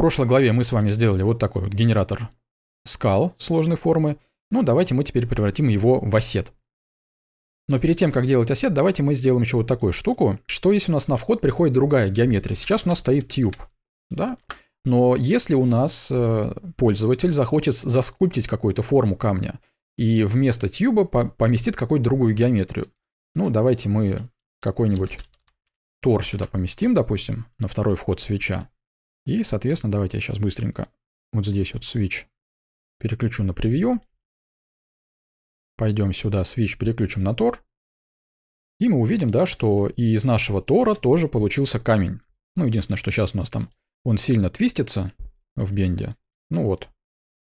прошлой главе мы с вами сделали вот такой вот генератор скал сложной формы. Ну, давайте мы теперь превратим его в осет. Но перед тем, как делать осет, давайте мы сделаем еще вот такую штуку. Что если у нас на вход приходит другая геометрия? Сейчас у нас стоит тюб, да? Но если у нас э, пользователь захочет заскульптить какую-то форму камня и вместо тюба поместит какую-то другую геометрию. Ну, давайте мы какой-нибудь тор сюда поместим, допустим, на второй вход свеча. И, соответственно, давайте я сейчас быстренько вот здесь вот switch переключу на превью. Пойдем сюда, switch переключим на тор. И мы увидим, да, что и из нашего тора тоже получился камень. Ну, единственное, что сейчас у нас там он сильно твистится в бенде. Ну вот,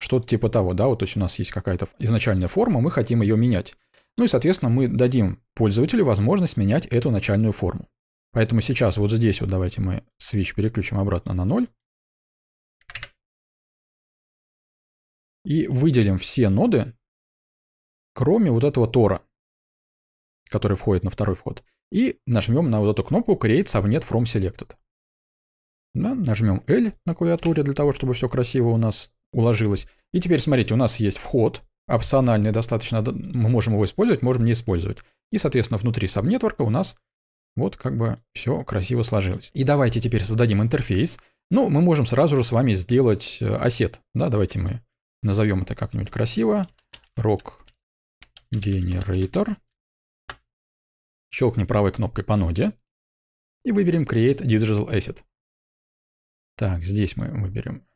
что-то типа того, да, вот то есть у нас есть какая-то изначальная форма, мы хотим ее менять. Ну и, соответственно, мы дадим пользователю возможность менять эту начальную форму. Поэтому сейчас вот здесь вот давайте мы switch переключим обратно на 0. И выделим все ноды, кроме вот этого тора, который входит на второй вход. И нажмем на вот эту кнопку Create Subnet from Selected. Да, нажмем L на клавиатуре для того, чтобы все красиво у нас уложилось. И теперь, смотрите, у нас есть вход, опциональный достаточно, мы можем его использовать, можем не использовать. И, соответственно, внутри сабнетворка у нас вот как бы все красиво сложилось. И давайте теперь создадим интерфейс. Ну, мы можем сразу же с вами сделать э, ассет. Да, давайте мы назовем это как-нибудь красиво. Rock Generator. Щелкни правой кнопкой по ноде. И выберем Create Digital Asset. Так, здесь мы выберем.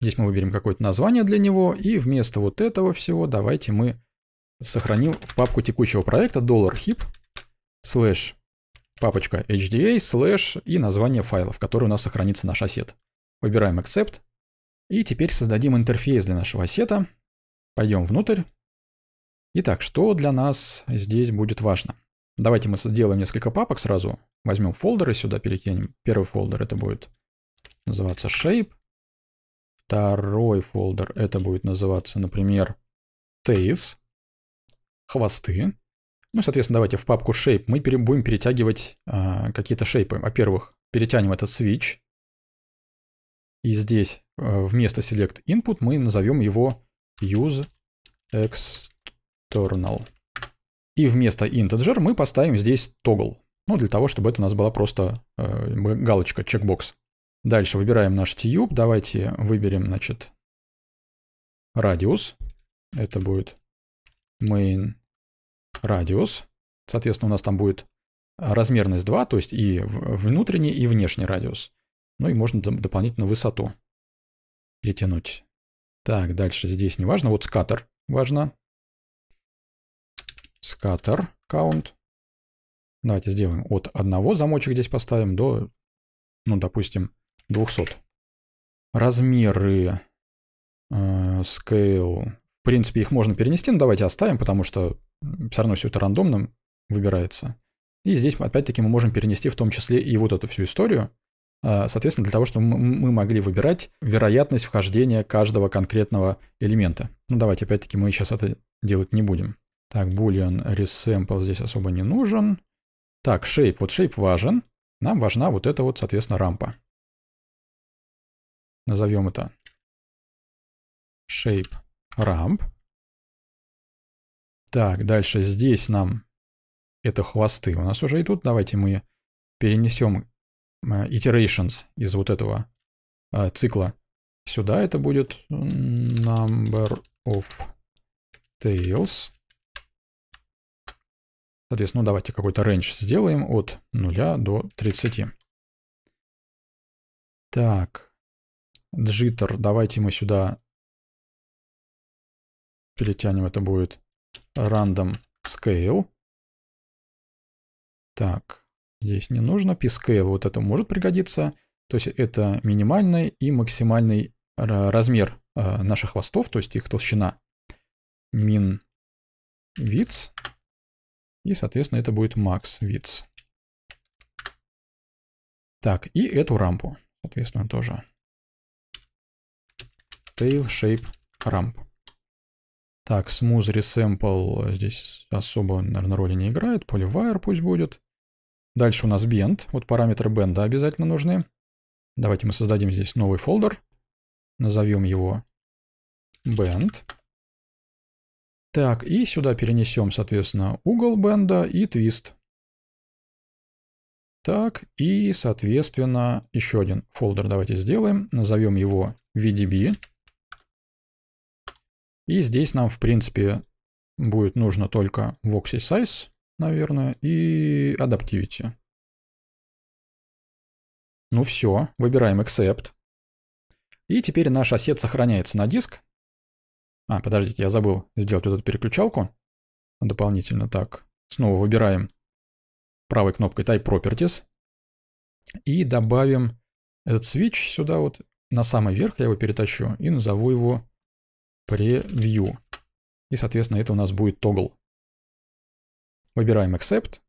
Здесь мы выберем какое-то название для него. И вместо вот этого всего давайте мы сохраним в папку текущего проекта $hip слэш папочка HDA, слэш и название файла, в которой у нас сохранится наш осет. Выбираем Accept. И теперь создадим интерфейс для нашего осета. Пойдем внутрь. Итак, что для нас здесь будет важно? Давайте мы сделаем несколько папок сразу. Возьмем фолдеры сюда, перекинем. Первый фолдер это будет называться Shape. Второй фолдер это будет называться, например, Tails. Хвосты. Ну, соответственно, давайте в папку shape мы будем перетягивать э, какие-то шейпы. Во-первых, перетянем этот switch. И здесь э, вместо select input мы назовем его use external. И вместо integer мы поставим здесь toggle. Ну, для того, чтобы это у нас была просто э, галочка, чекбокс. Дальше выбираем наш тюб. Давайте выберем, значит, radius, Это будет main радиус, соответственно, у нас там будет размерность 2, то есть и внутренний, и внешний радиус. Ну и можно дополнительно высоту перетянуть. Так, дальше здесь не важно. Вот скатер важно. Скатер count. Давайте сделаем от одного замочек здесь поставим до, ну, допустим, 200. Размеры. Э, scale принципе, их можно перенести, но давайте оставим, потому что все равно все это рандомно выбирается. И здесь, опять-таки, мы можем перенести в том числе и вот эту всю историю, а, соответственно, для того, чтобы мы могли выбирать вероятность вхождения каждого конкретного элемента. Ну, давайте, опять-таки, мы сейчас это делать не будем. Так, boolean resample здесь особо не нужен. Так, shape. Вот shape важен. Нам важна вот эта вот, соответственно, рампа. Назовем это shape Рамп. Так, дальше здесь нам это хвосты у нас уже идут. Давайте мы перенесем э, iterations из вот этого э, цикла сюда. Это будет number of tails. Соответственно, ну давайте какой-то range сделаем от 0 до 30. Так, jitter давайте мы сюда перетянем, это будет random scale. Так, здесь не нужно. P-scale вот это может пригодиться. То есть это минимальный и максимальный размер а, наших хвостов, то есть их толщина. Min width. И, соответственно, это будет max width. Так, и эту рампу, соответственно, тоже. Tail shape ramp. Так, smooth resample э, здесь особо, наверное, роли не играет. Polyvire пусть будет. Дальше у нас bend. Вот параметры bend обязательно нужны. Давайте мы создадим здесь новый фолдер. Назовем его bend. Так, и сюда перенесем, соответственно, угол бенда и твист. Так, и, соответственно, еще один фолдер давайте сделаем. Назовем его VDB. И здесь нам, в принципе, будет нужно только Voxy Size, наверное, и Adaptivity. Ну все, выбираем Accept. И теперь наш осет сохраняется на диск. А, подождите, я забыл сделать вот эту переключалку. Дополнительно так. Снова выбираем правой кнопкой Type Properties. И добавим этот switch сюда вот на самый верх, я его перетащу и назову его preview. И, соответственно, это у нас будет toggle. Выбираем accept.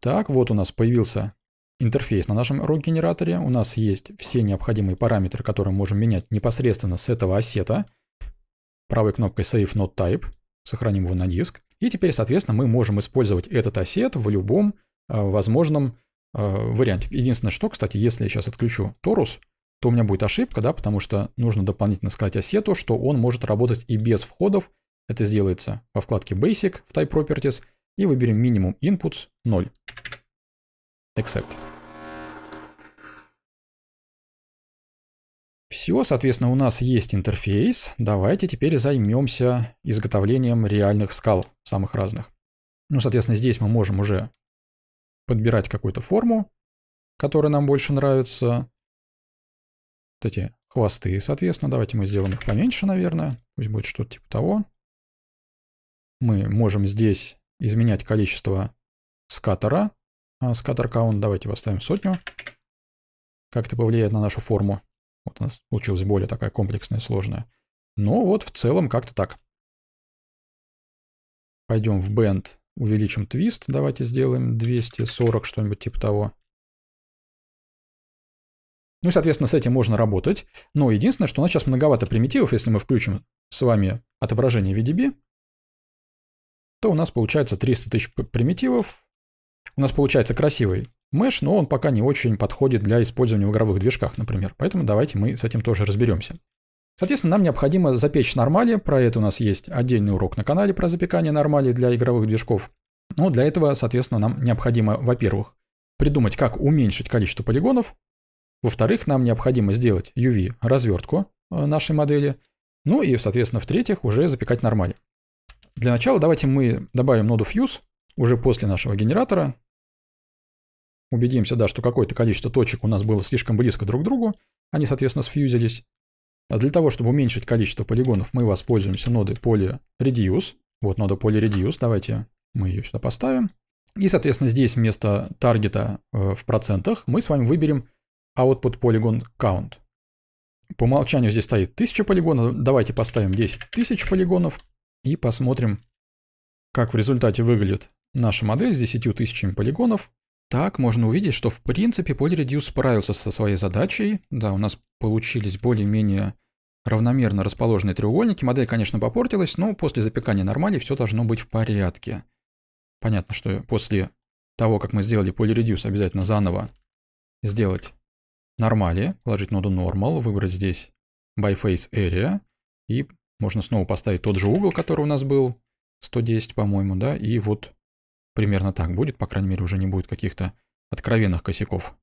Так, вот у нас появился интерфейс на нашем ROG-генераторе. У нас есть все необходимые параметры, которые можем менять непосредственно с этого ассета. Правой кнопкой Save Not Type. Сохраним его на диск. И теперь, соответственно, мы можем использовать этот ассет в любом э, возможном э, варианте. Единственное, что, кстати, если я сейчас отключу торус, то у меня будет ошибка, да, потому что нужно дополнительно сказать осету, что он может работать и без входов. Это сделается во вкладке Basic в Type Properties и выберем Minimum Inputs 0. Accept. Все, соответственно, у нас есть интерфейс. Давайте теперь займемся изготовлением реальных скал, самых разных. Ну, соответственно, здесь мы можем уже подбирать какую-то форму, которая нам больше нравится вот эти хвосты. Соответственно, давайте мы сделаем их поменьше, наверное. Пусть будет что-то типа того. Мы можем здесь изменять количество скаттера. А скаттер давайте поставим сотню. Как это повлияет на нашу форму. Вот у нас получилась более такая комплексная, сложная. Но вот в целом как-то так. Пойдем в бенд, увеличим твист. Давайте сделаем 240, что-нибудь типа того. Ну и, соответственно, с этим можно работать. Но единственное, что у нас сейчас многовато примитивов, если мы включим с вами отображение VDB, то у нас получается 300 тысяч примитивов. У нас получается красивый меш, но он пока не очень подходит для использования в игровых движках, например. Поэтому давайте мы с этим тоже разберемся. Соответственно, нам необходимо запечь нормали. Про это у нас есть отдельный урок на канале про запекание нормали для игровых движков. Но для этого, соответственно, нам необходимо, во-первых, придумать, как уменьшить количество полигонов. Во-вторых, нам необходимо сделать UV-развертку э, нашей модели. Ну и, соответственно, в-третьих, уже запекать нормально. Для начала давайте мы добавим ноду Fuse уже после нашего генератора. Убедимся, да, что какое-то количество точек у нас было слишком близко друг к другу. Они, соответственно, сфьюзились. А для того, чтобы уменьшить количество полигонов, мы воспользуемся нодой поле Reduce. Вот нода поле Reduce. Давайте мы ее сюда поставим. И, соответственно, здесь вместо таргета э, в процентах мы с вами выберем output polygon count. По умолчанию здесь стоит 1000 полигонов. Давайте поставим 10 тысяч полигонов и посмотрим, как в результате выглядит наша модель с 10 тысячами полигонов. Так можно увидеть, что в принципе PolyReduce справился со своей задачей. Да, у нас получились более-менее равномерно расположенные треугольники. Модель, конечно, попортилась, но после запекания нормали все должно быть в порядке. Понятно, что после того, как мы сделали PolyReduce, обязательно заново сделать нормале, положить ноду normal, выбрать здесь by face area, и можно снова поставить тот же угол, который у нас был, 110, по-моему, да, и вот примерно так будет, по крайней мере, уже не будет каких-то откровенных косяков.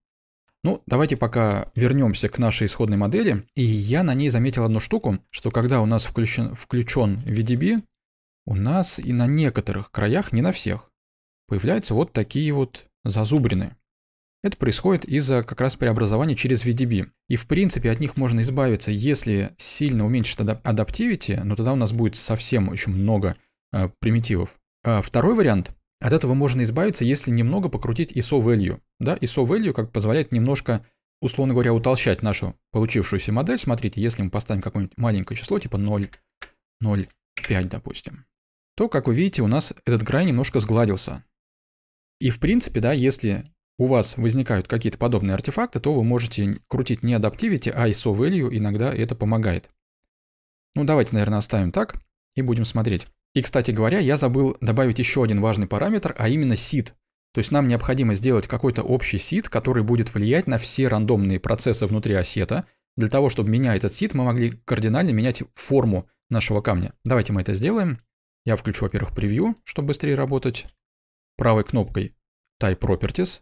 Ну, давайте пока вернемся к нашей исходной модели, и я на ней заметил одну штуку, что когда у нас включен, включен VDB, у нас и на некоторых краях, не на всех, появляются вот такие вот зазубрины. Это происходит из-за как раз преобразования через VDB. И в принципе от них можно избавиться, если сильно уменьшить адаптивити, но ну, тогда у нас будет совсем очень много э, примитивов. А второй вариант от этого можно избавиться, если немного покрутить ISO value. Да, ISO value как позволяет немножко, условно говоря, утолщать нашу получившуюся модель. Смотрите, если мы поставим какое-нибудь маленькое число, типа 0, 0,5, допустим, то, как вы видите, у нас этот край немножко сгладился. И в принципе, да, если у вас возникают какие-то подобные артефакты, то вы можете крутить не адаптивити, а ISO value, иногда это помогает. Ну давайте, наверное, оставим так и будем смотреть. И, кстати говоря, я забыл добавить еще один важный параметр, а именно seed. То есть нам необходимо сделать какой-то общий seed, который будет влиять на все рандомные процессы внутри осета. Для того, чтобы менять этот seed, мы могли кардинально менять форму нашего камня. Давайте мы это сделаем. Я включу, во-первых, превью, чтобы быстрее работать. Правой кнопкой Type Properties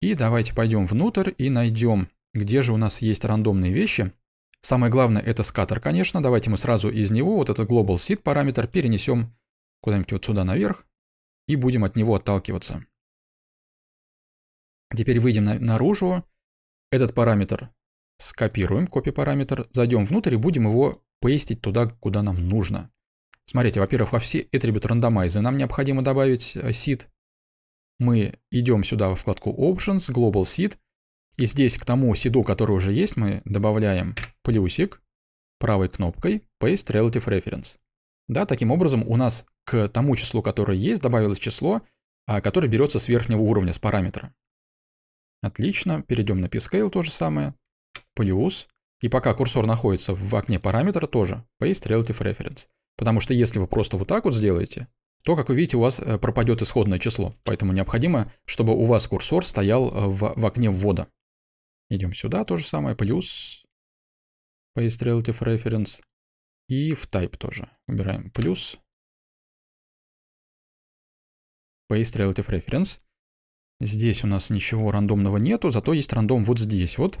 и давайте пойдем внутрь и найдем, где же у нас есть рандомные вещи. Самое главное это скаттер, конечно. Давайте мы сразу из него вот этот global seed параметр перенесем куда-нибудь вот сюда наверх и будем от него отталкиваться. Теперь выйдем на, наружу. Этот параметр скопируем, копи параметр, зайдем внутрь и будем его пейстить туда, куда нам нужно. Смотрите, во-первых, во все attribute рандомайзы нам необходимо добавить э, seed мы идем сюда во вкладку Options, Global Seed, и здесь к тому сиду, который уже есть, мы добавляем плюсик правой кнопкой Paste Relative Reference. Да, таким образом у нас к тому числу, которое есть, добавилось число, а, которое берется с верхнего уровня, с параметра. Отлично, перейдем на pscale, то же самое, плюс, и пока курсор находится в окне параметра тоже, Paste Relative Reference. Потому что если вы просто вот так вот сделаете, то, как вы видите, у вас э, пропадет исходное число. Поэтому необходимо, чтобы у вас курсор стоял э, в, в окне ввода. Идем сюда, то же самое, плюс Paste Relative Reference. И в Type тоже. Выбираем плюс Paste Relative Reference. Здесь у нас ничего рандомного нету, зато есть рандом вот здесь вот.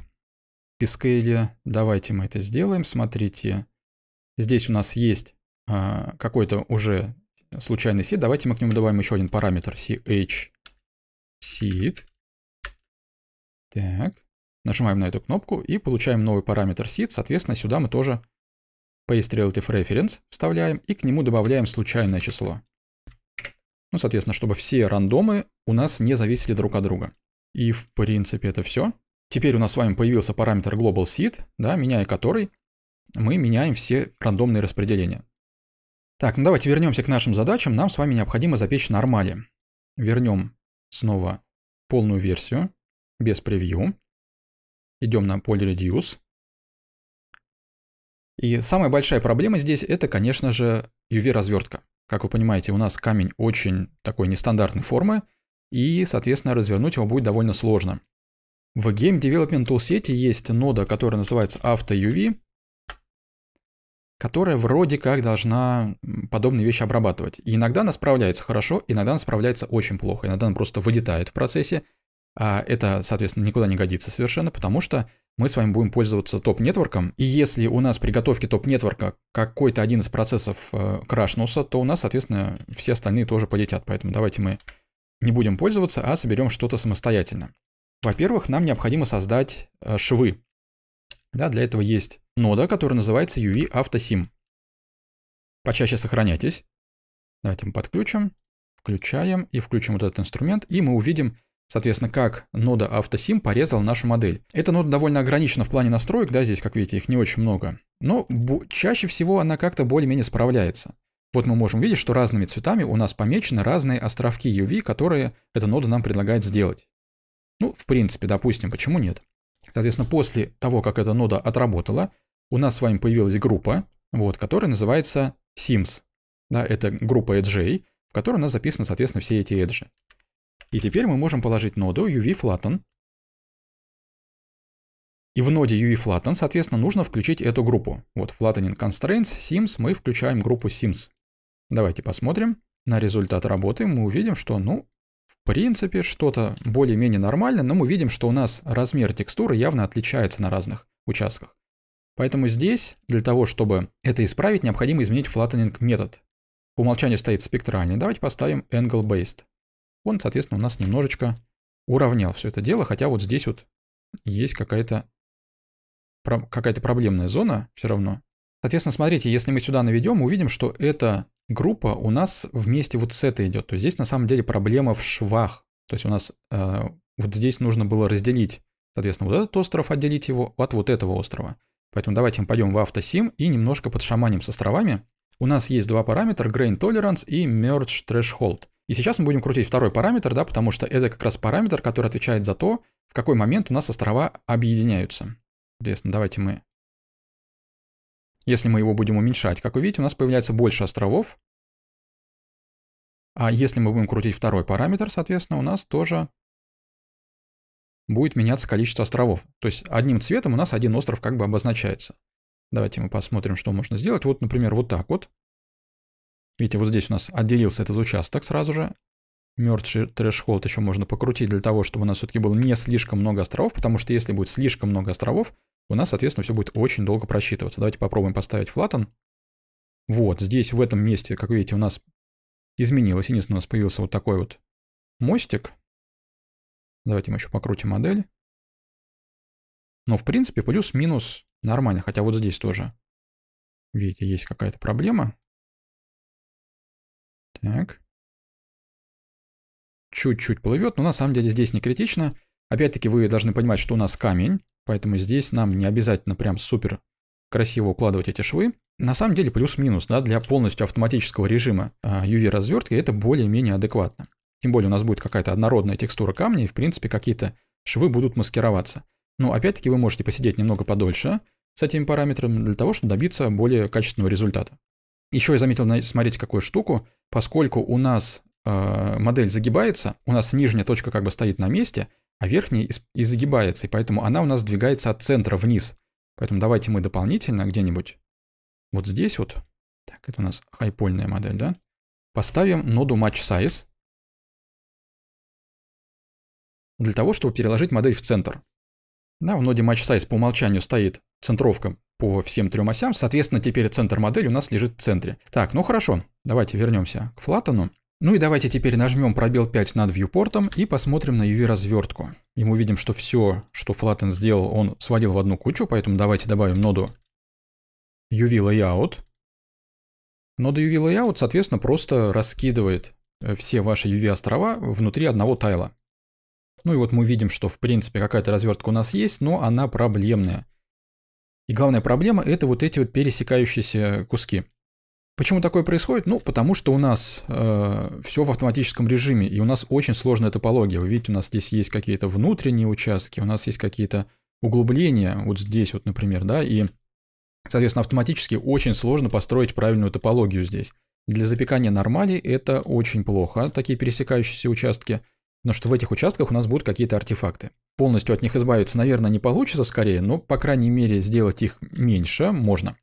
Пискейли. Давайте мы это сделаем. Смотрите, здесь у нас есть э, какой-то уже случайный seed. Давайте мы к нему добавим еще один параметр ch seed. Так. Нажимаем на эту кнопку и получаем новый параметр seed. Соответственно, сюда мы тоже paste relative reference вставляем и к нему добавляем случайное число. Ну, соответственно, чтобы все рандомы у нас не зависели друг от друга. И, в принципе, это все. Теперь у нас с вами появился параметр global seed, да, меняя который мы меняем все рандомные распределения. Так, ну давайте вернемся к нашим задачам. Нам с вами необходимо запечь нормали. Вернем снова полную версию, без превью. Идем на поле Reduce. И самая большая проблема здесь это, конечно же, UV-развертка. Как вы понимаете, у нас камень очень такой нестандартной формы, и, соответственно, развернуть его будет довольно сложно. В Game Development Toolset есть нода, которая называется UV которая вроде как должна подобные вещи обрабатывать. И иногда она справляется хорошо, иногда она справляется очень плохо, иногда она просто вылетает в процессе. А это, соответственно, никуда не годится совершенно, потому что мы с вами будем пользоваться топ-нетворком, и если у нас при готовке топ-нетворка какой-то один из процессов э, крашнулся, то у нас, соответственно, все остальные тоже полетят. Поэтому давайте мы не будем пользоваться, а соберем что-то самостоятельно. Во-первых, нам необходимо создать э, швы. Да, для этого есть нода, которая называется UV AutoSim. Почаще сохраняйтесь. Давайте мы подключим, включаем и включим вот этот инструмент, и мы увидим, Соответственно, как нода AutoSim порезала нашу модель. Эта нода довольно ограничена в плане настроек, да, здесь, как видите, их не очень много. Но чаще всего она как-то более-менее справляется. Вот мы можем видеть, что разными цветами у нас помечены разные островки UV, которые эта нода нам предлагает сделать. Ну, в принципе, допустим, почему нет? Соответственно, после того, как эта нода отработала, у нас с вами появилась группа, вот, которая называется sims. Да, это группа edge, в которой у нас записаны, соответственно, все эти edge. И теперь мы можем положить ноду uv-flatten. И в ноде uv-flatten, соответственно, нужно включить эту группу. Вот, flattening constraints, sims, мы включаем группу sims. Давайте посмотрим на результат работы, мы увидим, что, ну, принципе что-то более-менее нормально, но мы видим, что у нас размер текстуры явно отличается на разных участках. Поэтому здесь, для того, чтобы это исправить, необходимо изменить flattening метод. По умолчанию стоит спектральный. Давайте поставим angle based. Он, соответственно, у нас немножечко уравнял все это дело, хотя вот здесь вот есть какая-то какая-то проблемная зона все равно. Соответственно, смотрите, если мы сюда наведем, мы увидим, что это группа у нас вместе вот с этой идет. То есть здесь на самом деле проблема в швах. То есть у нас э, вот здесь нужно было разделить, соответственно, вот этот остров, отделить его от вот этого острова. Поэтому давайте мы пойдем в автосим и немножко подшаманим с островами. У нас есть два параметра, Grain Tolerance и Merge Threshold. И сейчас мы будем крутить второй параметр, да, потому что это как раз параметр, который отвечает за то, в какой момент у нас острова объединяются. Соответственно, давайте мы если мы его будем уменьшать, как вы видите, у нас появляется больше островов. А если мы будем крутить второй параметр, соответственно, у нас тоже будет меняться количество островов. То есть одним цветом у нас один остров как бы обозначается. Давайте мы посмотрим, что можно сделать. Вот, например, вот так вот. Видите, вот здесь у нас отделился этот участок сразу же. Мертвый трэш-холд еще можно покрутить для того, чтобы у нас все-таки было не слишком много островов, потому что если будет слишком много островов, у нас, соответственно, все будет очень долго просчитываться. Давайте попробуем поставить флатон. Вот, здесь, в этом месте, как видите, у нас изменилось. Единственное, у нас появился вот такой вот мостик. Давайте мы еще покрутим модель. Но, в принципе, плюс-минус нормально. Хотя вот здесь тоже, видите, есть какая-то проблема. Так. Чуть-чуть плывет, но на самом деле здесь не критично. Опять-таки вы должны понимать, что у нас камень. Поэтому здесь нам не обязательно прям супер красиво укладывать эти швы. На самом деле плюс-минус, да, для полностью автоматического режима а, UV-развертки это более-менее адекватно. Тем более у нас будет какая-то однородная текстура камня, и в принципе какие-то швы будут маскироваться. Но опять-таки вы можете посидеть немного подольше с этими параметрами для того, чтобы добиться более качественного результата. Еще я заметил, смотрите, какую штуку, поскольку у нас э, модель загибается, у нас нижняя точка как бы стоит на месте, а верхняя изгибается, и поэтому она у нас двигается от центра вниз. Поэтому давайте мы дополнительно где-нибудь вот здесь вот, так, это у нас хайпольная модель, да, поставим ноду match size для того, чтобы переложить модель в центр. Да, в ноде match size по умолчанию стоит центровка по всем трем осям, соответственно, теперь центр модели у нас лежит в центре. Так, ну хорошо, давайте вернемся к флатону. Ну и давайте теперь нажмем пробел 5 над вьюпортом и посмотрим на UV-развертку. И мы видим, что все, что Flatten сделал, он сводил в одну кучу, поэтому давайте добавим ноду UV Layout. Нода UV Layout, соответственно, просто раскидывает э, все ваши UV-острова внутри одного тайла. Ну и вот мы видим, что в принципе какая-то развертка у нас есть, но она проблемная. И главная проблема это вот эти вот пересекающиеся куски. Почему такое происходит? Ну, потому что у нас э, все в автоматическом режиме, и у нас очень сложная топология. Вы видите, у нас здесь есть какие-то внутренние участки, у нас есть какие-то углубления, вот здесь вот, например, да, и, соответственно, автоматически очень сложно построить правильную топологию здесь. Для запекания нормали это очень плохо, такие пересекающиеся участки, но что в этих участках у нас будут какие-то артефакты. Полностью от них избавиться, наверное, не получится скорее, но, по крайней мере, сделать их меньше можно.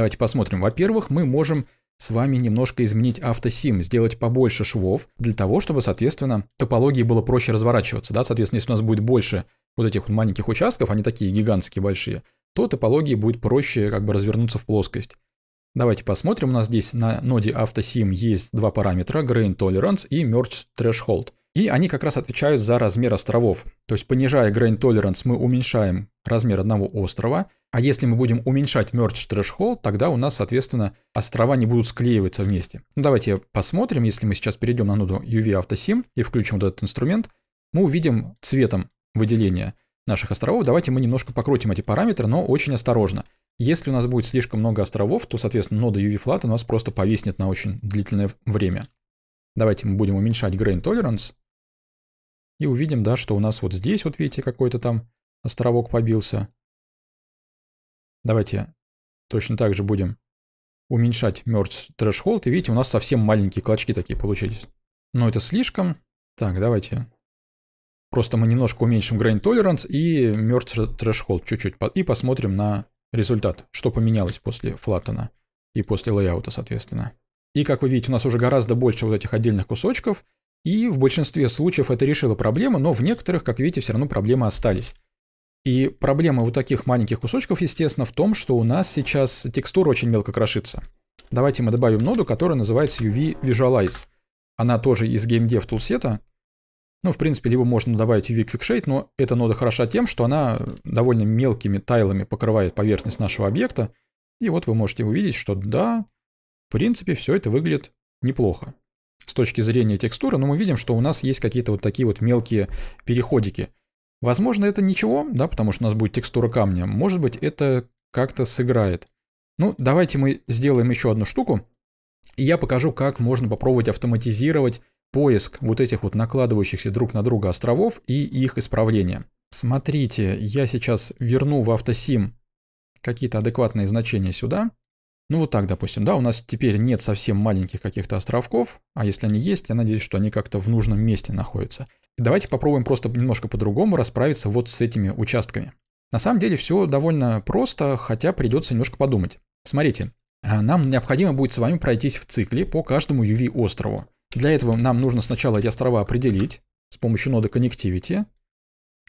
Давайте посмотрим. Во-первых, мы можем с вами немножко изменить автосим, сделать побольше швов, для того, чтобы, соответственно, топологии было проще разворачиваться. Да? Соответственно, если у нас будет больше вот этих вот маленьких участков, они такие гигантские, большие, то топологии будет проще как бы развернуться в плоскость. Давайте посмотрим. У нас здесь на ноде автосим есть два параметра, grain tolerance и merge threshold. И они как раз отвечают за размер островов. То есть понижая Grain Tolerance, мы уменьшаем размер одного острова. А если мы будем уменьшать Merge Threshold, тогда у нас, соответственно, острова не будут склеиваться вместе. Ну, давайте посмотрим, если мы сейчас перейдем на ноду UV AutoSim и включим вот этот инструмент, мы увидим цветом выделения наших островов. Давайте мы немножко покрутим эти параметры, но очень осторожно. Если у нас будет слишком много островов, то, соответственно, нода UV-Flat у нас просто повиснет на очень длительное время. Давайте мы будем уменьшать Grain Tolerance и увидим, да, что у нас вот здесь, вот видите, какой-то там островок побился. Давайте точно так же будем уменьшать merge threshold, и видите, у нас совсем маленькие клочки такие получились. Но это слишком. Так, давайте просто мы немножко уменьшим grain толеранс и merge threshold чуть-чуть, и посмотрим на результат, что поменялось после флаттона и после лейаута, соответственно. И как вы видите, у нас уже гораздо больше вот этих отдельных кусочков, и в большинстве случаев это решило проблему, но в некоторых, как видите, все равно проблемы остались. И проблема вот таких маленьких кусочков, естественно, в том, что у нас сейчас текстура очень мелко крошится. Давайте мы добавим ноду, которая называется UV Visualize. Она тоже из GameDev тулсета. Ну, в принципе, либо можно добавить UV QuickShade, но эта нода хороша тем, что она довольно мелкими тайлами покрывает поверхность нашего объекта. И вот вы можете увидеть, что да, в принципе, все это выглядит неплохо с точки зрения текстуры, но мы видим, что у нас есть какие-то вот такие вот мелкие переходики. Возможно, это ничего, да, потому что у нас будет текстура камня. Может быть, это как-то сыграет. Ну, давайте мы сделаем еще одну штуку. И я покажу, как можно попробовать автоматизировать поиск вот этих вот накладывающихся друг на друга островов и их исправление. Смотрите, я сейчас верну в автосим какие-то адекватные значения сюда. Ну вот так, допустим, да, у нас теперь нет совсем маленьких каких-то островков, а если они есть, я надеюсь, что они как-то в нужном месте находятся. давайте попробуем просто немножко по-другому расправиться вот с этими участками. На самом деле все довольно просто, хотя придется немножко подумать. Смотрите, а, нам необходимо будет с вами пройтись в цикле по каждому UV-острову. Для этого нам нужно сначала эти острова определить с помощью ноды Connectivity.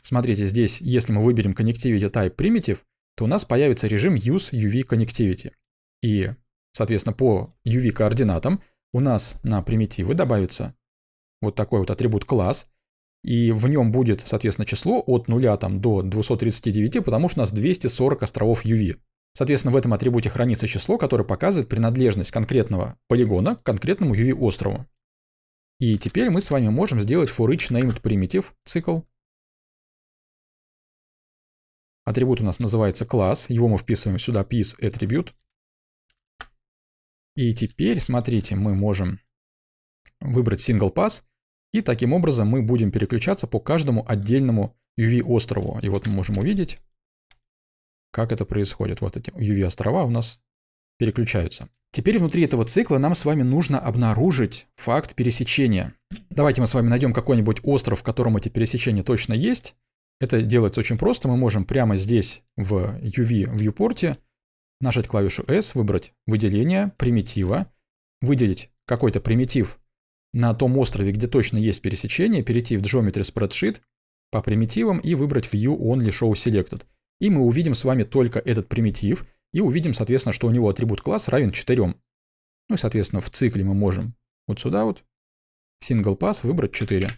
Смотрите, здесь, если мы выберем Connectivity Type Primitive, то у нас появится режим Use UV Connectivity. И, соответственно, по UV-координатам у нас на примитивы добавится вот такой вот атрибут класс, и в нем будет, соответственно, число от 0 там, до 239, потому что у нас 240 островов UV. Соответственно, в этом атрибуте хранится число, которое показывает принадлежность конкретного полигона к конкретному UV-острову. И теперь мы с вами можем сделать for each named primitive цикл. Атрибут у нас называется класс, его мы вписываем сюда piece attribute. И теперь, смотрите, мы можем выбрать Single Pass, и таким образом мы будем переключаться по каждому отдельному UV-острову. И вот мы можем увидеть, как это происходит. Вот эти UV-острова у нас переключаются. Теперь внутри этого цикла нам с вами нужно обнаружить факт пересечения. Давайте мы с вами найдем какой-нибудь остров, в котором эти пересечения точно есть. Это делается очень просто. Мы можем прямо здесь в UV-вьюпорте нажать клавишу S, выбрать выделение, примитива, выделить какой-то примитив на том острове, где точно есть пересечение, перейти в Geometry Spreadsheet по примитивам и выбрать View Only Show Selected. И мы увидим с вами только этот примитив, и увидим, соответственно, что у него атрибут класс равен 4. Ну и, соответственно, в цикле мы можем вот сюда вот, Single Pass, выбрать 4.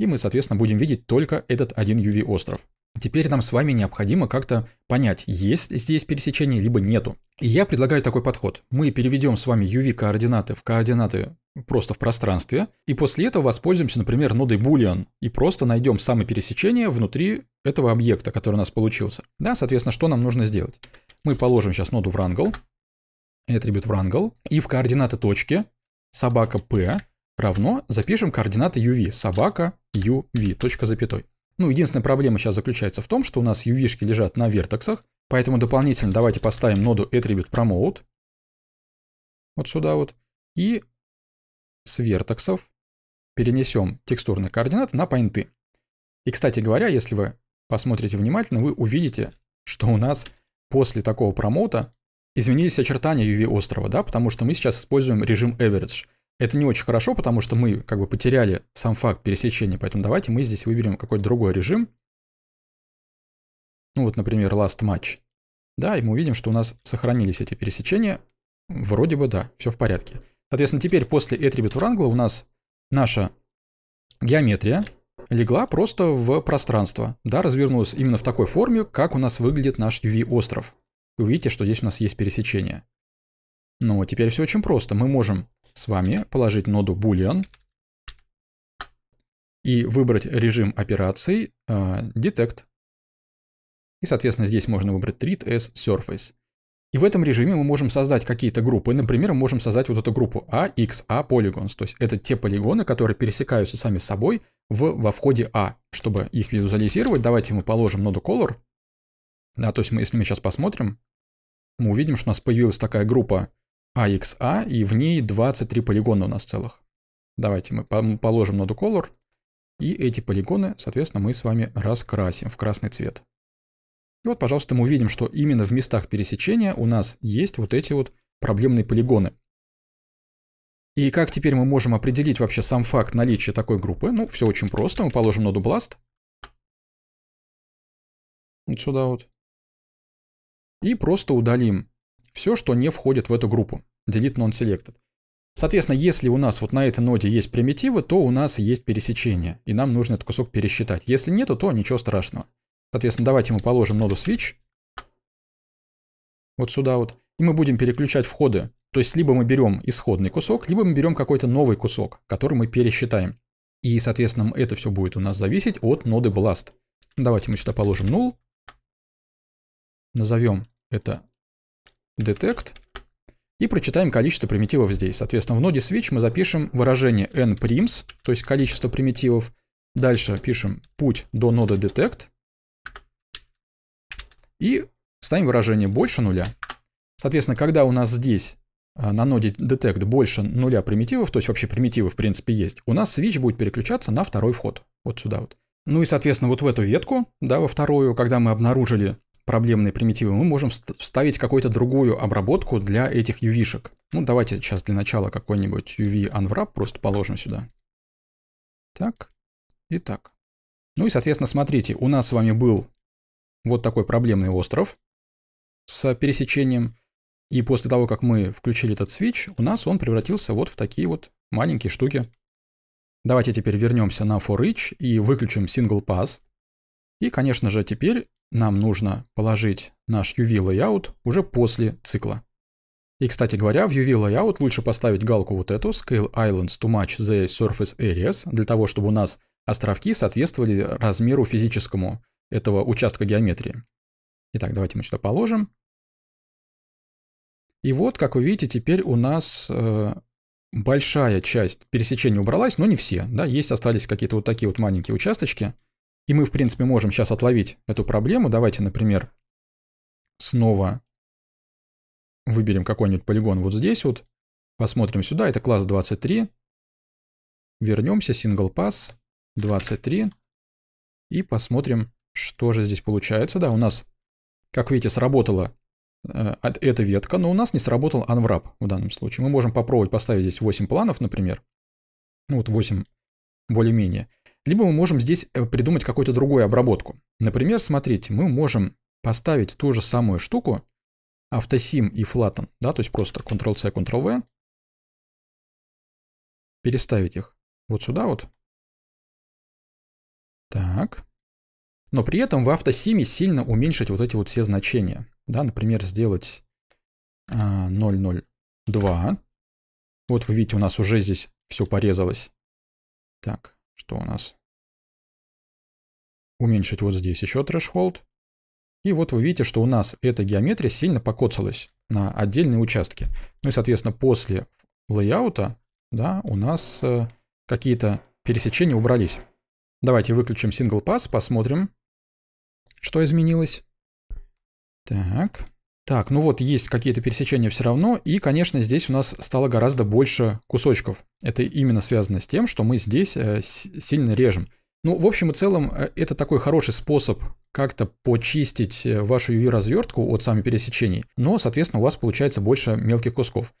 И мы, соответственно, будем видеть только этот один UV-остров. Теперь нам с вами необходимо как-то понять, есть здесь пересечение, либо нету. И я предлагаю такой подход. Мы переведем с вами UV-координаты в координаты просто в пространстве, и после этого воспользуемся, например, нодой Boolean, и просто найдем самое пересечение внутри этого объекта, который у нас получился. Да, соответственно, что нам нужно сделать? Мы положим сейчас ноду в Wrangle, атрибут Wrangle, и в координаты точки собака p равно запишем координаты uv, собака uv, точка запятой. Ну, единственная проблема сейчас заключается в том, что у нас UV-шки лежат на вертексах, поэтому дополнительно давайте поставим ноду attribute promote, вот сюда вот, и с вертексов перенесем текстурные координаты на поинты. И, кстати говоря, если вы посмотрите внимательно, вы увидите, что у нас после такого промоута изменились очертания UV острова, да, потому что мы сейчас используем режим average – это не очень хорошо, потому что мы как бы потеряли сам факт пересечения, поэтому давайте мы здесь выберем какой-то другой режим. Ну вот, например, last match. Да, и мы увидим, что у нас сохранились эти пересечения. Вроде бы да, все в порядке. Соответственно, теперь после attribute wrangle у нас наша геометрия легла просто в пространство. Да, развернулась именно в такой форме, как у нас выглядит наш UV-остров. Вы видите, что здесь у нас есть пересечение. Ну, теперь все очень просто. Мы можем с вами положить ноду boolean и выбрать режим операций э, detect. И, соответственно, здесь можно выбрать treat as surface. И в этом режиме мы можем создать какие-то группы. Например, мы можем создать вот эту группу A, X, A polygons. То есть это те полигоны, которые пересекаются сами собой в, во входе A. Чтобы их визуализировать, давайте мы положим ноду color. Да, то есть мы, если мы сейчас посмотрим, мы увидим, что у нас появилась такая группа AXA, а а, и в ней 23 полигона у нас целых. Давайте мы положим ноду color, и эти полигоны, соответственно, мы с вами раскрасим в красный цвет. И вот, пожалуйста, мы увидим, что именно в местах пересечения у нас есть вот эти вот проблемные полигоны. И как теперь мы можем определить вообще сам факт наличия такой группы? Ну, все очень просто. Мы положим ноду blast. Вот сюда вот. И просто удалим все, что не входит в эту группу, delete non-selected. Соответственно, если у нас вот на этой ноде есть примитивы, то у нас есть пересечение, и нам нужно этот кусок пересчитать. Если нету, то ничего страшного. Соответственно, давайте мы положим ноду switch, вот сюда вот, и мы будем переключать входы. То есть либо мы берем исходный кусок, либо мы берем какой-то новый кусок, который мы пересчитаем. И, соответственно, это все будет у нас зависеть от ноды blast. Давайте мы сюда положим null. Назовем это detect и прочитаем количество примитивов здесь. Соответственно, в ноде switch мы запишем выражение n', то есть количество примитивов. Дальше пишем путь до нода detect и ставим выражение больше нуля. Соответственно, когда у нас здесь э, на ноде detect больше нуля примитивов, то есть вообще примитивы в принципе есть, у нас switch будет переключаться на второй вход, вот сюда вот. Ну и, соответственно, вот в эту ветку, да, во вторую, когда мы обнаружили проблемные примитивы, мы можем вставить какую-то другую обработку для этих UV-шек. Ну, давайте сейчас для начала какой-нибудь UV unwrap просто положим сюда. Так, и так. Ну и, соответственно, смотрите, у нас с вами был вот такой проблемный остров с пересечением. И после того, как мы включили этот свич, у нас он превратился вот в такие вот маленькие штуки. Давайте теперь вернемся на for each и выключим single pass. И, конечно же, теперь нам нужно положить наш UV layout уже после цикла. И, кстати говоря, в UV layout лучше поставить галку вот эту Scale Islands to match the surface areas, для того, чтобы у нас островки соответствовали размеру физическому этого участка геометрии. Итак, давайте мы сюда положим. И вот, как вы видите, теперь у нас э, большая часть пересечения убралась, но не все. Да, есть остались какие-то вот такие вот маленькие участочки – и мы, в принципе, можем сейчас отловить эту проблему. Давайте, например, снова выберем какой-нибудь полигон вот здесь вот. Посмотрим сюда. Это класс 23. Вернемся, single pass 23. И посмотрим, что же здесь получается. Да, у нас, как видите, сработала э, эта ветка, но у нас не сработал unwrap в данном случае. Мы можем попробовать поставить здесь 8 планов, например. Ну вот 8 более-менее. Либо мы можем здесь э, придумать какую-то другую обработку. Например, смотрите, мы можем поставить ту же самую штуку, автосим и flatten, да, то есть просто Ctrl-C, Ctrl-V, переставить их вот сюда вот. Так. Но при этом в автосиме сильно уменьшить вот эти вот все значения. Да, например, сделать 0,02. А, вот вы видите, у нас уже здесь все порезалось. Так, что у нас? Уменьшить вот здесь еще трэшхолд. И вот вы видите, что у нас эта геометрия сильно покоцалась на отдельные участки. Ну и, соответственно, после лейаута да, у нас э, какие-то пересечения убрались. Давайте выключим Single Pass, посмотрим, что изменилось. Так. Так, ну вот есть какие-то пересечения все равно, и, конечно, здесь у нас стало гораздо больше кусочков. Это именно связано с тем, что мы здесь э, сильно режем. Ну, в общем и целом, э, это такой хороший способ как-то почистить э, вашу UV-развертку от самих пересечений, но, соответственно, у вас получается больше мелких кусков.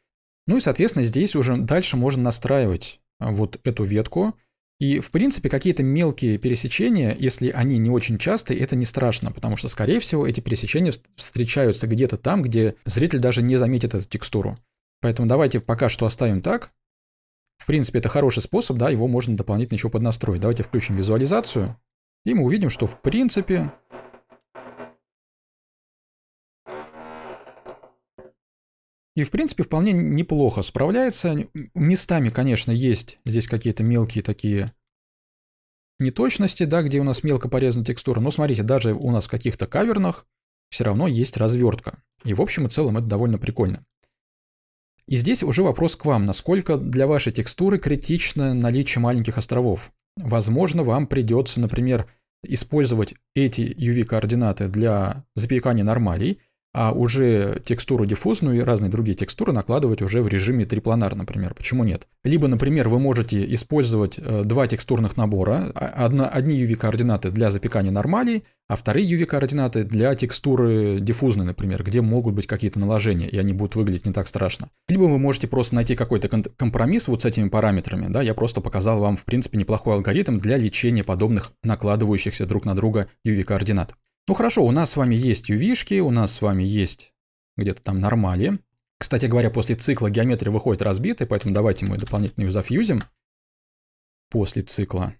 Ну и, соответственно, здесь уже дальше можно настраивать вот эту ветку, и, в принципе, какие-то мелкие пересечения, если они не очень частые, это не страшно, потому что, скорее всего, эти пересечения встречаются где-то там, где зритель даже не заметит эту текстуру. Поэтому давайте пока что оставим так. В принципе, это хороший способ, да, его можно дополнительно еще поднастроить. Давайте включим визуализацию, и мы увидим, что, в принципе, И, в принципе, вполне неплохо справляется. Местами, конечно, есть здесь какие-то мелкие такие неточности, да, где у нас мелко порезана текстура. Но смотрите, даже у нас в каких-то кавернах все равно есть развертка. И в общем и целом это довольно прикольно. И здесь уже вопрос к вам, насколько для вашей текстуры критично наличие маленьких островов. Возможно, вам придется, например, использовать эти UV-координаты для запекания нормалей – а уже текстуру диффузную и разные другие текстуры накладывать уже в режиме трипланар, например. Почему нет? Либо, например, вы можете использовать э, два текстурных набора, а, одна, одни UV-координаты для запекания нормалей, а вторые UV-координаты для текстуры диффузной, например, где могут быть какие-то наложения, и они будут выглядеть не так страшно. Либо вы можете просто найти какой-то компромисс вот с этими параметрами, да, я просто показал вам, в принципе, неплохой алгоритм для лечения подобных накладывающихся друг на друга UV-координат. Ну хорошо, у нас с вами есть ювишки, у нас с вами есть где-то там нормали. Кстати говоря, после цикла геометрия выходит разбитая, поэтому давайте мы дополнительно зафьюзим после цикла.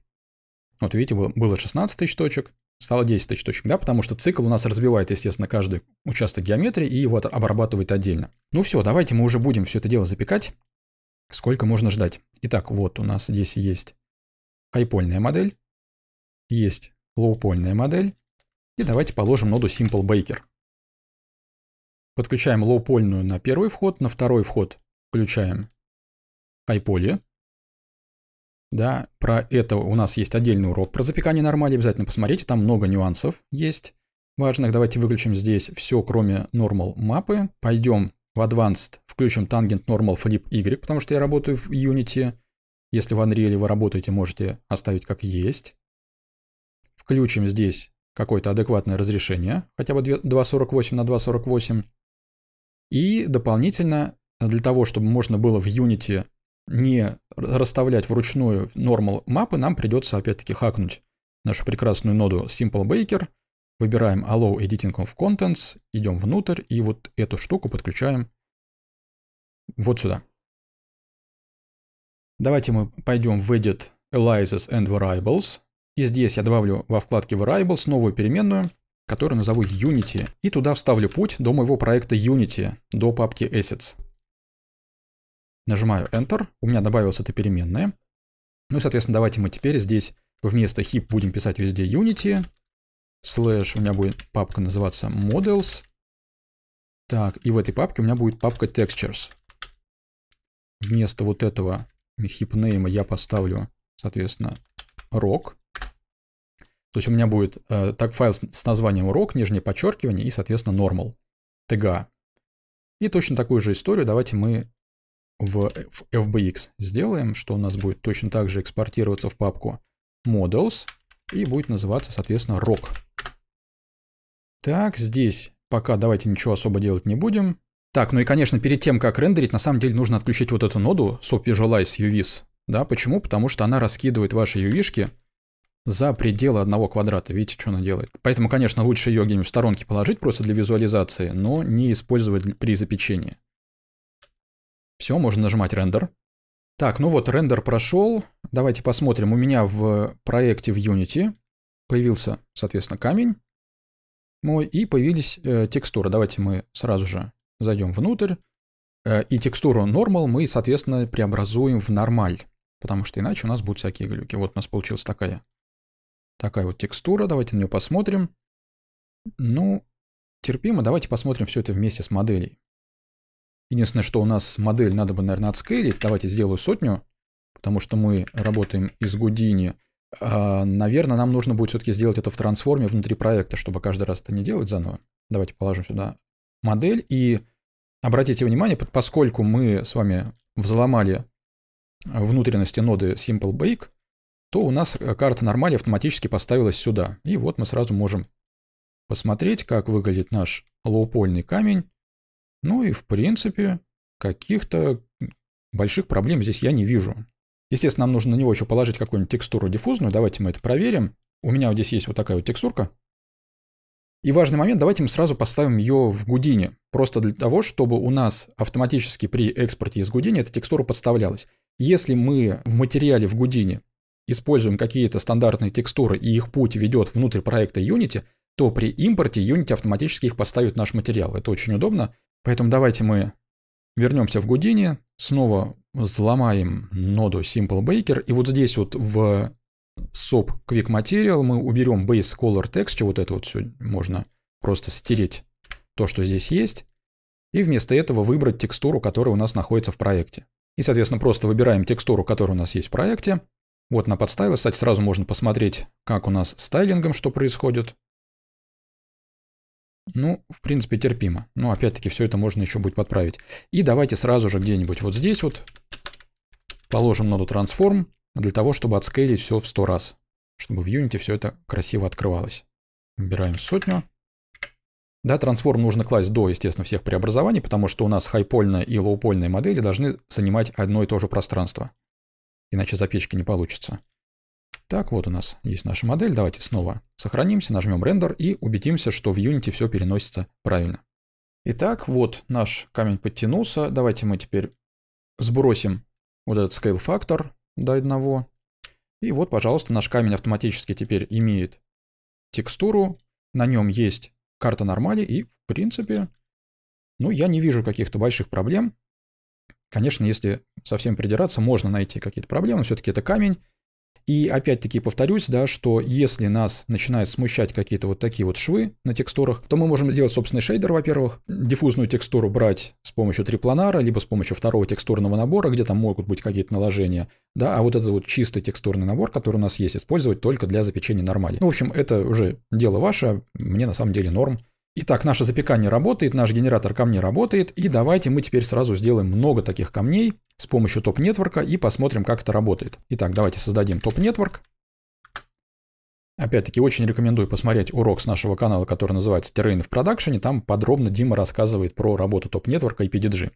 Вот видите, было 16 тысяч точек, стало 10 тысяч точек, да, потому что цикл у нас разбивает, естественно, каждый участок геометрии и его обрабатывает отдельно. Ну все, давайте мы уже будем все это дело запекать. Сколько можно ждать? Итак, вот у нас здесь есть хайпольная модель, есть лоупольная модель, и давайте положим ноду Simple Baker. Подключаем лоупольную на первый вход, на второй вход включаем хайполе. Да, про это у нас есть отдельный урок про запекание нормали обязательно посмотрите, там много нюансов есть важных. Давайте выключим здесь все, кроме normal мапы. Пойдем в Advanced, включим Tangent Normal Flip Y, потому что я работаю в Unity. Если в Unreal вы работаете, можете оставить как есть. Включим здесь какое-то адекватное разрешение, хотя бы 2.48 на 2.48. И дополнительно, для того, чтобы можно было в Unity не расставлять вручную normal мапы, нам придется опять-таки хакнуть нашу прекрасную ноду Simple Baker, выбираем Allow Editing of Contents, идем внутрь и вот эту штуку подключаем вот сюда. Давайте мы пойдем в Edit Aliases and Variables, и здесь я добавлю во вкладке Variables новую переменную, которую назову Unity. И туда вставлю путь до моего проекта Unity, до папки Assets. Нажимаю Enter, у меня добавилась эта переменная. Ну и, соответственно, давайте мы теперь здесь вместо heap будем писать везде Unity. Слэш, у меня будет папка называться Models. Так, и в этой папке у меня будет папка Textures. Вместо вот этого heap name я поставлю, соответственно, Rock. То есть у меня будет э, так файл с, с названием урок, нижнее подчеркивание и, соответственно, normal, tga. А». И точно такую же историю давайте мы в, в FBX сделаем, что у нас будет точно так же экспортироваться в папку models и будет называться, соответственно, rock. Так, здесь пока давайте ничего особо делать не будем. Так, ну и, конечно, перед тем, как рендерить, на самом деле нужно отключить вот эту ноду SOAP Visualize UVs. Да, почему? Потому что она раскидывает ваши uv за пределы одного квадрата. Видите, что она делает. Поэтому, конечно, лучше ее где-нибудь в сторонке положить просто для визуализации, но не использовать при запечении. Все, можно нажимать рендер. Так, ну вот рендер прошел. Давайте посмотрим. У меня в проекте в Unity появился, соответственно, камень мой и появились э, текстуры. Давайте мы сразу же зайдем внутрь. Э, и текстуру normal мы, соответственно, преобразуем в нормаль, потому что иначе у нас будут всякие глюки. Вот у нас получилась такая Такая вот текстура, давайте на нее посмотрим. Ну, терпимо, давайте посмотрим все это вместе с моделей. Единственное, что у нас модель надо бы, наверное, отскейлить. Давайте сделаю сотню, потому что мы работаем из Гудини. А, наверное, нам нужно будет все-таки сделать это в трансформе внутри проекта, чтобы каждый раз это не делать заново. Давайте положим сюда модель. И обратите внимание, поскольку мы с вами взломали внутренности ноды SimpleBake, то у нас э, карта нормали автоматически поставилась сюда. И вот мы сразу можем посмотреть, как выглядит наш лоупольный камень. Ну и в принципе каких-то больших проблем здесь я не вижу. Естественно, нам нужно на него еще положить какую-нибудь текстуру диффузную. Давайте мы это проверим. У меня вот здесь есть вот такая вот текстурка. И важный момент, давайте мы сразу поставим ее в Гудине, просто для того, чтобы у нас автоматически при экспорте из Гудини эта текстура подставлялась. Если мы в материале в Гудине используем какие-то стандартные текстуры и их путь ведет внутрь проекта Unity, то при импорте Unity автоматически их поставит наш материал. Это очень удобно. Поэтому давайте мы вернемся в Гудини, снова взломаем ноду Simple Baker, и вот здесь вот в SOP Quick Material мы уберем Base Color Texture, вот это вот все можно просто стереть то, что здесь есть, и вместо этого выбрать текстуру, которая у нас находится в проекте. И, соответственно, просто выбираем текстуру, которая у нас есть в проекте, вот она подставилась. Кстати, сразу можно посмотреть, как у нас с стайлингом что происходит. Ну, в принципе, терпимо. Но опять-таки все это можно еще будет подправить. И давайте сразу же где-нибудь вот здесь вот положим ноду transform для того, чтобы отскейлить все в 100 раз. Чтобы в Unity все это красиво открывалось. Выбираем сотню. Да, трансформ нужно класть до, естественно, всех преобразований, потому что у нас хайпольная и лоупольная модели должны занимать одно и то же пространство иначе запечки не получится. Так, вот у нас есть наша модель. Давайте снова сохранимся, нажмем рендер и убедимся, что в Unity все переносится правильно. Итак, вот наш камень подтянулся. Давайте мы теперь сбросим вот этот scale фактор до одного. И вот, пожалуйста, наш камень автоматически теперь имеет текстуру. На нем есть карта нормали и, в принципе, ну, я не вижу каких-то больших проблем. Конечно, если совсем придираться, можно найти какие-то проблемы, все-таки это камень. И опять-таки повторюсь, да, что если нас начинают смущать какие-то вот такие вот швы на текстурах, то мы можем сделать собственный шейдер, во-первых, диффузную текстуру брать с помощью трипланара, либо с помощью второго текстурного набора, где там могут быть какие-то наложения, да, а вот этот вот чистый текстурный набор, который у нас есть, использовать только для запечения нормали. Ну, в общем, это уже дело ваше, мне на самом деле норм, Итак, наше запекание работает, наш генератор камней работает, и давайте мы теперь сразу сделаем много таких камней с помощью топ-нетворка и посмотрим, как это работает. Итак, давайте создадим топ-нетворк. Опять-таки, очень рекомендую посмотреть урок с нашего канала, который называется Terrain в продакшене». Там подробно Дима рассказывает про работу топ-нетворка и PDG.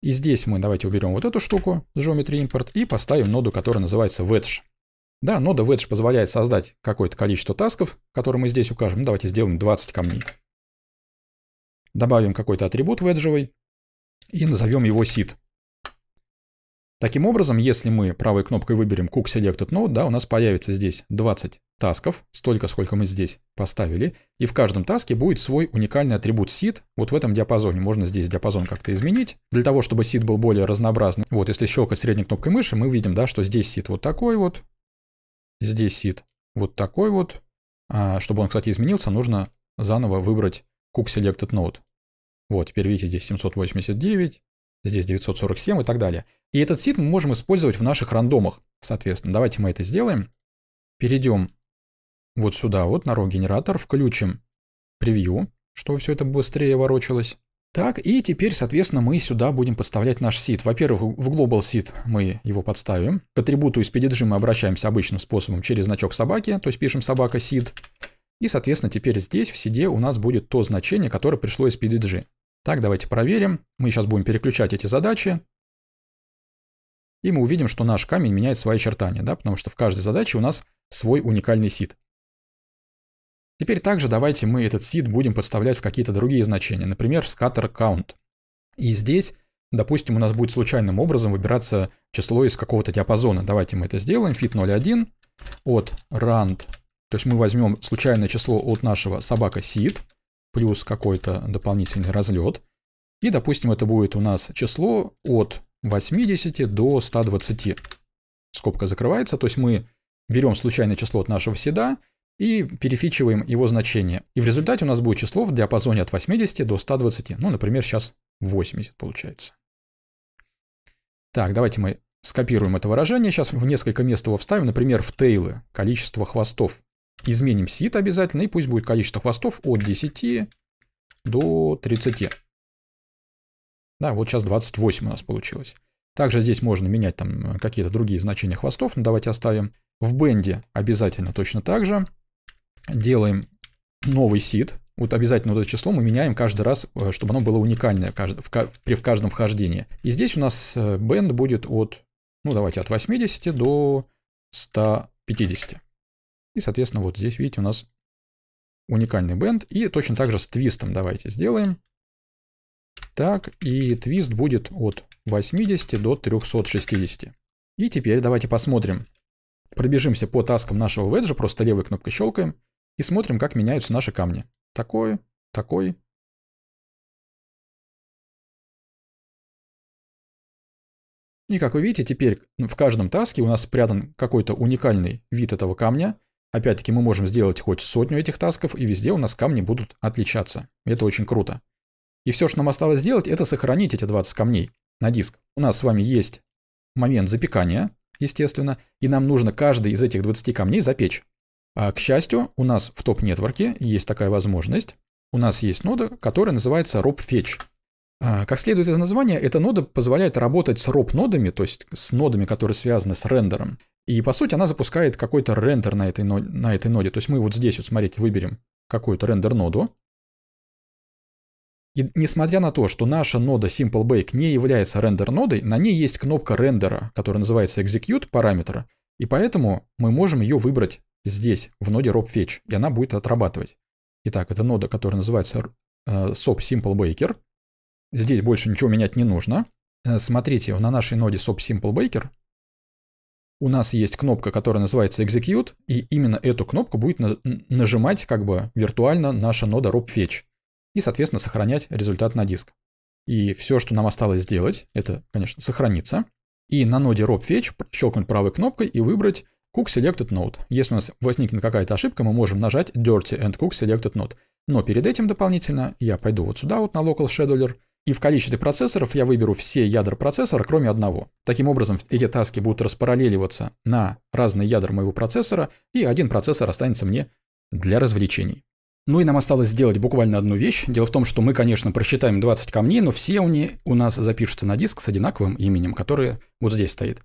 И здесь мы давайте уберем вот эту штуку, Geometry Import, и поставим ноду, которая называется Wedge. Да, нода ну wedge позволяет создать какое-то количество тасков, которые мы здесь укажем. Ну, давайте сделаем 20 камней. Добавим какой-то атрибут веджевый и назовем его seed. Таким образом, если мы правой кнопкой выберем Cook Selected Node, да, у нас появится здесь 20 тасков, столько, сколько мы здесь поставили, и в каждом таске будет свой уникальный атрибут seed, вот в этом диапазоне. Можно здесь диапазон как-то изменить, для того, чтобы seed был более разнообразный. Вот, если щелкать средней кнопкой мыши, мы видим, да, что здесь seed вот такой вот, здесь сид вот такой вот. А, чтобы он, кстати, изменился, нужно заново выбрать cook selected node. Вот, теперь видите, здесь 789, здесь 947 и так далее. И этот сид мы можем использовать в наших рандомах, соответственно. Давайте мы это сделаем. Перейдем вот сюда, вот на RAW генератор, включим превью, чтобы все это быстрее ворочалось. Так, и теперь, соответственно, мы сюда будем подставлять наш сид. Во-первых, в global seed мы его подставим. К атрибуту из PDG мы обращаемся обычным способом через значок собаки, то есть пишем собака сид. И, соответственно, теперь здесь в сиде у нас будет то значение, которое пришло из PDG. Так, давайте проверим. Мы сейчас будем переключать эти задачи. И мы увидим, что наш камень меняет свои очертания, да, потому что в каждой задаче у нас свой уникальный сид. Теперь также давайте мы этот seed будем подставлять в какие-то другие значения, например, scatter count. И здесь, допустим, у нас будет случайным образом выбираться число из какого-то диапазона. Давайте мы это сделаем. fit 01 от rand, то есть мы возьмем случайное число от нашего собака seed плюс какой-то дополнительный разлет. И, допустим, это будет у нас число от 80 до 120. Скобка закрывается, то есть мы берем случайное число от нашего седа и перефичиваем его значение. И в результате у нас будет число в диапазоне от 80 до 120. Ну, например, сейчас 80 получается. Так, давайте мы скопируем это выражение. Сейчас в несколько мест его вставим, например, в тейлы, количество хвостов. Изменим сит обязательно, и пусть будет количество хвостов от 10 до 30. Да, вот сейчас 28 у нас получилось. Также здесь можно менять там какие-то другие значения хвостов, но ну, давайте оставим. В бенде обязательно точно так же делаем новый сид, вот обязательно вот это число мы меняем каждый раз, э, чтобы оно было уникальное при каждом вхождении. И здесь у нас э, бенд будет от, ну давайте, от 80 до 150. И, соответственно, вот здесь, видите, у нас уникальный бенд. И точно так же с твистом давайте сделаем. Так, и твист будет от 80 до 360. И теперь давайте посмотрим. Пробежимся по таскам нашего веджа, просто левой кнопкой щелкаем и смотрим, как меняются наши камни. Такой, такой. И как вы видите, теперь в каждом таске у нас спрятан какой-то уникальный вид этого камня. Опять-таки мы можем сделать хоть сотню этих тасков, и везде у нас камни будут отличаться. Это очень круто. И все, что нам осталось сделать, это сохранить эти 20 камней на диск. У нас с вами есть момент запекания, естественно, и нам нужно каждый из этих 20 камней запечь. А, к счастью, у нас в топ-нетворке есть такая возможность. У нас есть нода, которая называется RobFetch. А, как следует из названия, эта нода позволяет работать с ROP-нодами, то есть с нодами, которые связаны с рендером. И по сути она запускает какой-то рендер на этой, ноде, на этой ноде. То есть мы вот здесь, вот смотрите, выберем какую-то рендер-ноду. И несмотря на то, что наша нода SimpleBake не является рендер-нодой, на ней есть кнопка рендера, которая называется execute параметра, и поэтому мы можем ее выбрать здесь, в ноде RobFetch, и она будет отрабатывать. Итак, это нода, которая называется э, SOP Simple Baker. Здесь больше ничего менять не нужно. Э, смотрите, на нашей ноде SOP Simple Baker у нас есть кнопка, которая называется Execute, и именно эту кнопку будет нажимать как бы виртуально наша нода RobFetch и, соответственно, сохранять результат на диск. И все, что нам осталось сделать, это, конечно, сохраниться. И на ноде RobFetch щелкнуть правой кнопкой и выбрать Cook Selected Node. Если у нас возникнет какая-то ошибка, мы можем нажать Dirty and Cook Selected Node. Но перед этим дополнительно я пойду вот сюда, вот на Local Scheduler, и в количестве процессоров я выберу все ядра процессора, кроме одного. Таким образом, эти таски будут распараллеливаться на разные ядра моего процессора, и один процессор останется мне для развлечений. Ну и нам осталось сделать буквально одну вещь. Дело в том, что мы, конечно, просчитаем 20 камней, но все они у нас запишутся на диск с одинаковым именем, которое вот здесь стоит.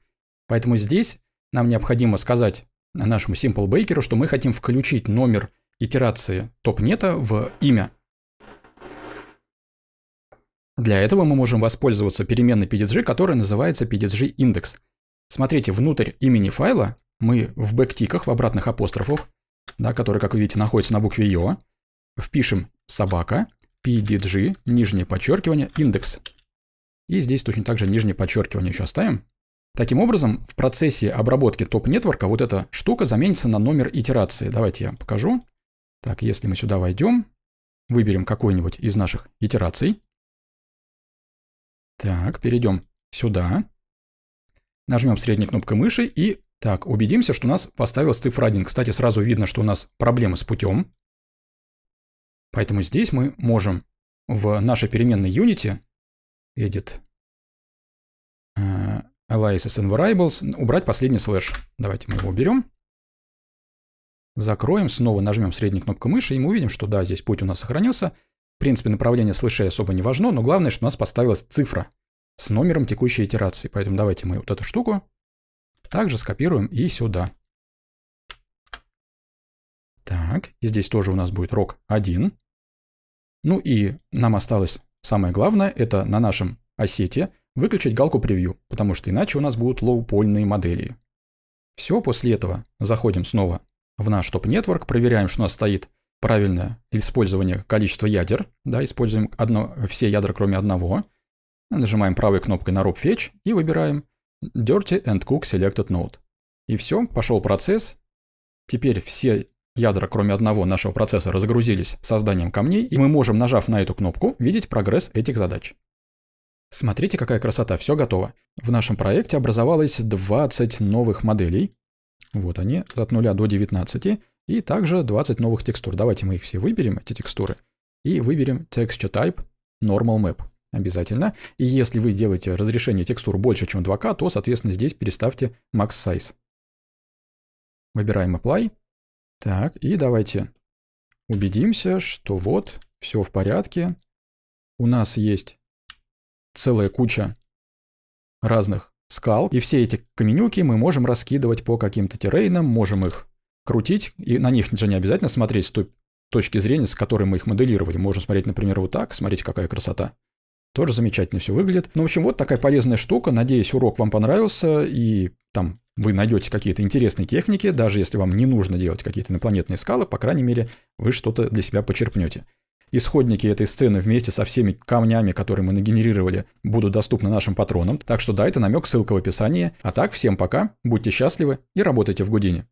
Поэтому здесь нам необходимо сказать нашему Simple Baker, что мы хотим включить номер итерации топнета в имя. Для этого мы можем воспользоваться переменной PDG, которая называется PDG индекс. Смотрите, внутрь имени файла мы в бэктиках, в обратных апострофах, да, которые, как вы видите, находятся на букве ё, впишем собака, pdg, нижнее подчеркивание, индекс. И здесь точно так же нижнее подчеркивание еще оставим. Таким образом, в процессе обработки топ-нетворка вот эта штука заменится на номер итерации. Давайте я покажу. Так, если мы сюда войдем, выберем какой-нибудь из наших итераций. Так, перейдем сюда. Нажмем средней кнопкой мыши и так, убедимся, что у нас поставилась цифра 1. Кстати, сразу видно, что у нас проблемы с путем. Поэтому здесь мы можем в нашей переменной Unity Edit э, aliases and variables, убрать последний слэш. Давайте мы его уберем. Закроем, снова нажмем среднюю кнопку мыши, и мы увидим, что да, здесь путь у нас сохранился. В принципе, направление слэшей особо не важно, но главное, что у нас поставилась цифра с номером текущей итерации. Поэтому давайте мы вот эту штуку также скопируем и сюда. Так, и здесь тоже у нас будет рок 1. Ну и нам осталось самое главное, это на нашем осете Выключить галку превью, потому что иначе у нас будут лоупольные модели. Все после этого заходим снова в наш топ-нетворк, проверяем, что у нас стоит правильное использование количества ядер, да, используем одно, все ядра, кроме одного, нажимаем правой кнопкой на Rob Fetch и выбираем Dirty and Cook Selected Node. И все, пошел процесс. Теперь все ядра, кроме одного нашего процесса, разгрузились созданием камней, и мы можем, нажав на эту кнопку, видеть прогресс этих задач. Смотрите, какая красота, все готово. В нашем проекте образовалось 20 новых моделей. Вот они, от 0 до 19. И также 20 новых текстур. Давайте мы их все выберем, эти текстуры. И выберем Texture Type Normal Map. Обязательно. И если вы делаете разрешение текстур больше, чем 2К, то, соответственно, здесь переставьте Max Size. Выбираем Apply. Так, и давайте убедимся, что вот, все в порядке. У нас есть целая куча разных скал, и все эти каменюки мы можем раскидывать по каким-то террейнам, можем их крутить, и на них же не обязательно смотреть с той точки зрения, с которой мы их моделировали. Можно смотреть, например, вот так, смотрите, какая красота. Тоже замечательно все выглядит. Ну, в общем, вот такая полезная штука. Надеюсь, урок вам понравился, и там вы найдете какие-то интересные техники, даже если вам не нужно делать какие-то инопланетные скалы, по крайней мере, вы что-то для себя почерпнете. Исходники этой сцены вместе со всеми камнями, которые мы нагенерировали, будут доступны нашим патронам. Так что да, это намек, ссылка в описании. А так, всем пока, будьте счастливы и работайте в Гудине.